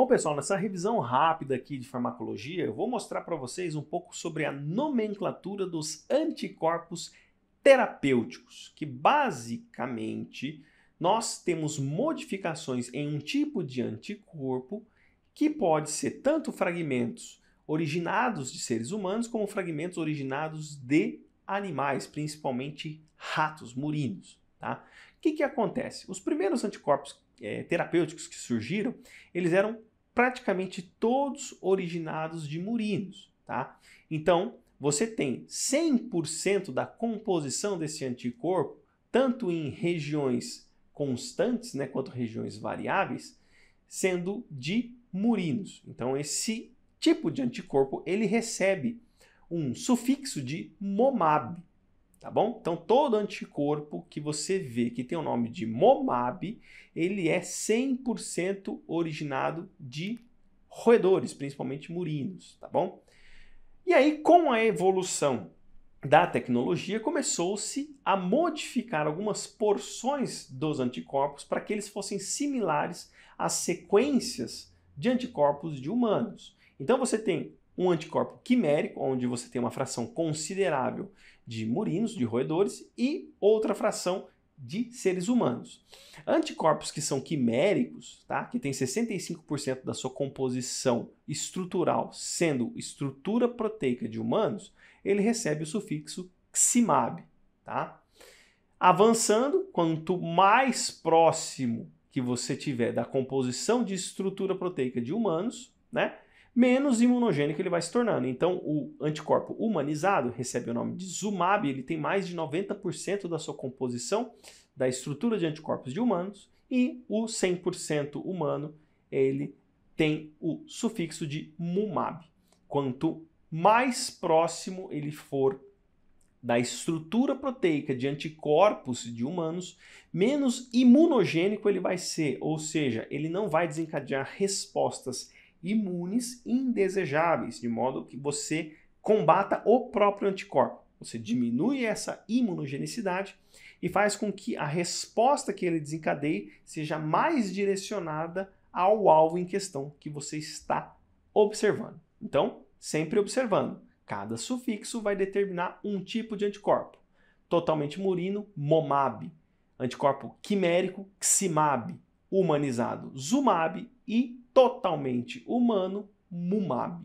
Bom, pessoal, nessa revisão rápida aqui de farmacologia, eu vou mostrar para vocês um pouco sobre a nomenclatura dos anticorpos terapêuticos, que basicamente nós temos modificações em um tipo de anticorpo que pode ser tanto fragmentos originados de seres humanos como fragmentos originados de animais, principalmente ratos, murinos. Tá? O que, que acontece? Os primeiros anticorpos é, terapêuticos que surgiram, eles eram praticamente todos originados de murinos, tá? Então, você tem 100% da composição desse anticorpo, tanto em regiões constantes, né, quanto regiões variáveis, sendo de murinos. Então, esse tipo de anticorpo, ele recebe um sufixo de MOMAB, tá bom? Então todo anticorpo que você vê que tem o nome de Momab, ele é 100% originado de roedores, principalmente murinos, tá bom? E aí com a evolução da tecnologia, começou-se a modificar algumas porções dos anticorpos para que eles fossem similares às sequências de anticorpos de humanos. Então você tem um anticorpo quimérico, onde você tem uma fração considerável de murinos, de roedores, e outra fração de seres humanos. Anticorpos que são quiméricos, tá? que tem 65% da sua composição estrutural sendo estrutura proteica de humanos, ele recebe o sufixo ximab. Tá? Avançando, quanto mais próximo que você tiver da composição de estrutura proteica de humanos, né? menos imunogênico ele vai se tornando. Então, o anticorpo humanizado recebe o nome de Zumab, ele tem mais de 90% da sua composição da estrutura de anticorpos de humanos, e o 100% humano, ele tem o sufixo de Mumab. Quanto mais próximo ele for da estrutura proteica de anticorpos de humanos, menos imunogênico ele vai ser, ou seja, ele não vai desencadear respostas imunes indesejáveis, de modo que você combata o próprio anticorpo. Você diminui essa imunogenicidade e faz com que a resposta que ele desencadeie seja mais direcionada ao alvo em questão que você está observando. Então, sempre observando. Cada sufixo vai determinar um tipo de anticorpo. Totalmente murino, MOMAB. Anticorpo quimérico, XIMAB humanizado Zumab e totalmente humano Mumab.